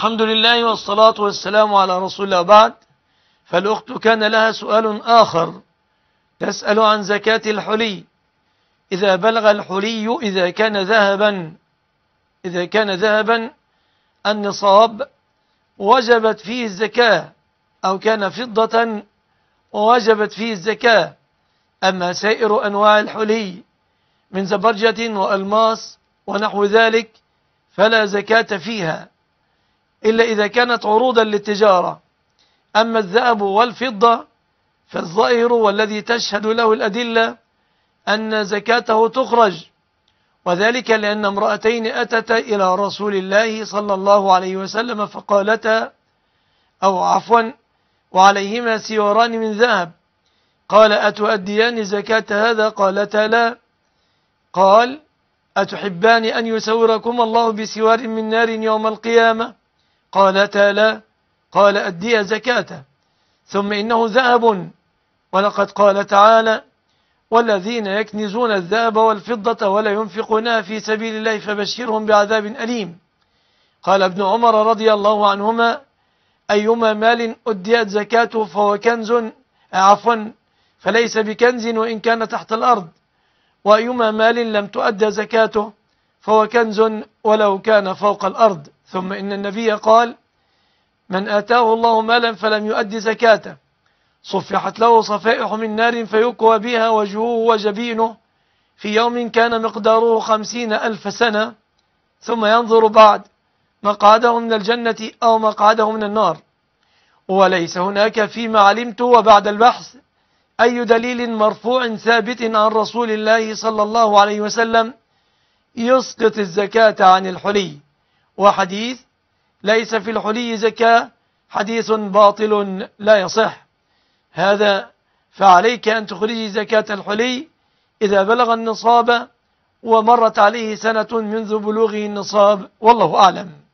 الحمد لله والصلاة والسلام على رسول الله بعد فالأخت كان لها سؤال آخر تسأل عن زكاة الحلي إذا بلغ الحلي إذا كان ذهبا إذا كان ذهبا النصاب وجبت فيه الزكاة أو كان فضة وجبت فيه الزكاة أما سائر أنواع الحلي من زبرجة وألماس ونحو ذلك فلا زكاة فيها إلا إذا كانت عروضا للتجارة أما الذهب والفضة فالظاهر والذي تشهد له الأدلة أن زكاته تخرج وذلك لأن امرأتين أتتا إلى رسول الله صلى الله عليه وسلم فقالتا أو عفوا وعليهما سواران من ذهب قال أتؤديان زكاة هذا قالتا لا قال أتحبان أن يسوركم الله بسوار من نار يوم القيامة قال تالا قال أدي زكاته ثم إنه ذهب ولقد قال تعالى والذين يكنزون الذهب والفضة ولا ينفقونها في سبيل الله فبشرهم بعذاب أليم قال ابن عمر رضي الله عنهما أيما مال أديت زكاته فهو كنز آه، عفوا فليس بكنز وإن كان تحت الأرض وأيما مال لم تؤد زكاته فهو كنز ولو كان فوق الأرض ثم إن النبي قال من آتاه الله مالا فلم يؤد زكاته صفحت له صفائح من نار فيكوى بها وجهه وجبينه في يوم كان مقداره خمسين ألف سنة ثم ينظر بعد مقعده من الجنة أو مقعده من النار وليس هناك فيما علمت وبعد البحث أي دليل مرفوع ثابت عن رسول الله صلى الله عليه وسلم يسقط الزكاة عن الحلي وحديث ليس في الحلي زكاة حديث باطل لا يصح هذا فعليك أن تخرجي زكاة الحلي إذا بلغ النصاب ومرت عليه سنة منذ بلوغه النصاب والله أعلم